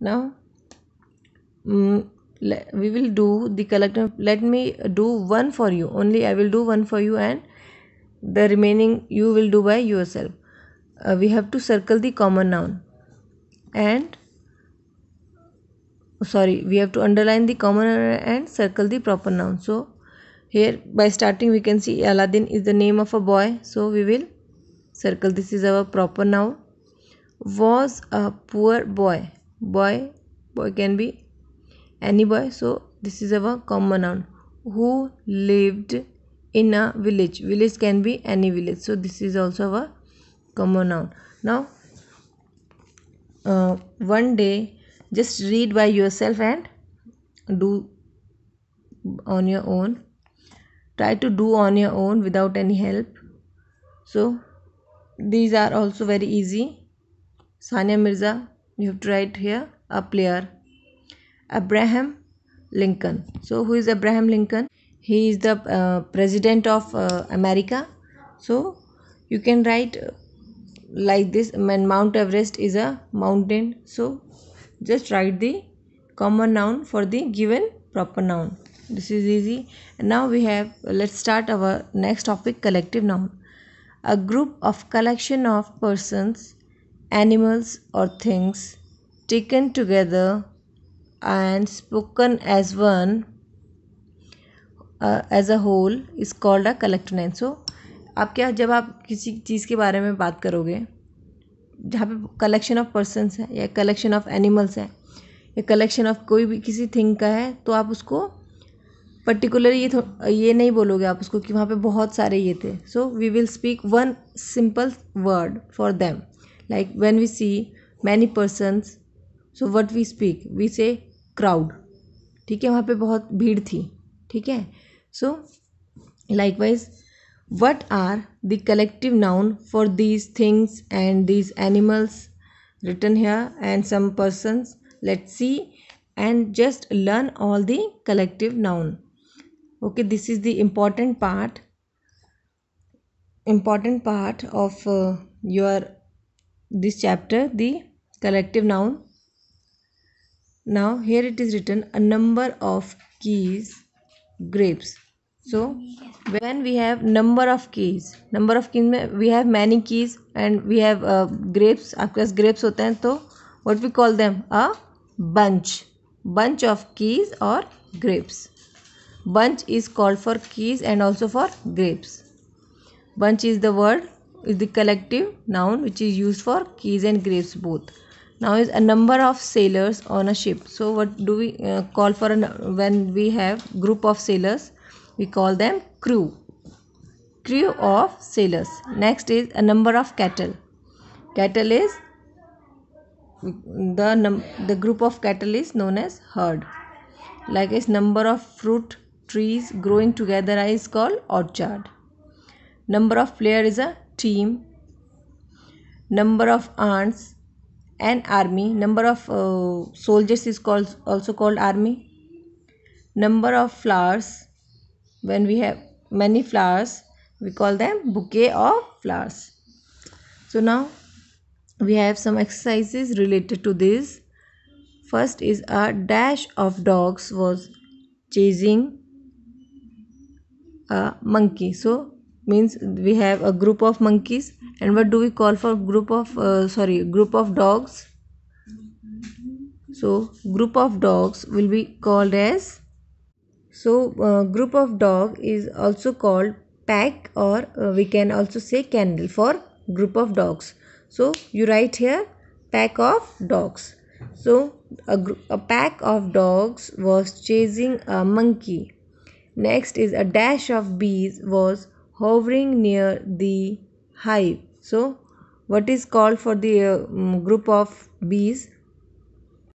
now mm, we will do the collective let me do one for you only i will do one for you and the remaining you will do by yourself uh, we have to circle the common noun and oh, sorry we have to underline the common noun and circle the proper noun so here by starting we can see aladdin is the name of a boy so we will circle this is our proper noun was a poor boy boy boy can be any boy so this is our common noun who lived in a village village can be any village so this is also our common noun now uh, one day just read by yourself and do on your own try to do on your own without any help so these are also very easy sanya mirza you have to write here a player Abraham Lincoln so who is Abraham Lincoln he is the uh, president of uh, America so you can write uh, like this Mount Everest is a mountain so just write the common noun for the given proper noun this is easy and now we have let's start our next topic collective noun a group of collection of persons animals or things taken together and spoken as one uh, as a whole is called a collective noun so आप क्या जब आप किसी चीज़ के बारे में बात करोगे जहाँ पे कलेक्शन ऑफ पर्सनस है या कलेक्शन ऑफ एनिमल्स है या कलेक्शन ऑफ कोई भी किसी थिंग का है तो आप उसको पर्टिकुलर ये ये नहीं बोलोगे आप उसको कि वहाँ पे बहुत सारे ये थे so we will speak one simple word for them like when we see many persons so what we speak we say crowd ठीक है वहाँ पे बहुत भीड़ थी ठीक so likewise what are the collective noun for these things and these animals written here and some persons let's see and just learn all the collective noun okay this is the important part important part of uh, your this chapter the collective noun. Now here it is written a number of keys grapes. So when we have number of keys, number of keys we have many keys and we have uh, grapes. आपके grapes होते हैं तो what we call them a bunch, bunch of keys or grapes. Bunch is called for keys and also for grapes. Bunch is the word is the collective noun which is used for keys and grapes both now is a number of sailors on a ship so what do we uh, call for when we have group of sailors we call them crew crew of sailors next is a number of cattle cattle is the num the group of cattle is known as herd like a number of fruit trees growing together is called orchard number of player is a team, number of ants, and army. Number of uh, soldiers is called also called army. Number of flowers. When we have many flowers, we call them bouquet of flowers. So now we have some exercises related to this. First is a dash of dogs was chasing a monkey. So means we have a group of monkeys and what do we call for group of uh, sorry group of dogs so group of dogs will be called as so uh, group of dog is also called pack or uh, we can also say candle for group of dogs so you write here pack of dogs so a, a pack of dogs was chasing a monkey next is a dash of bees was hovering near the hive so what is called for the uh, group of bees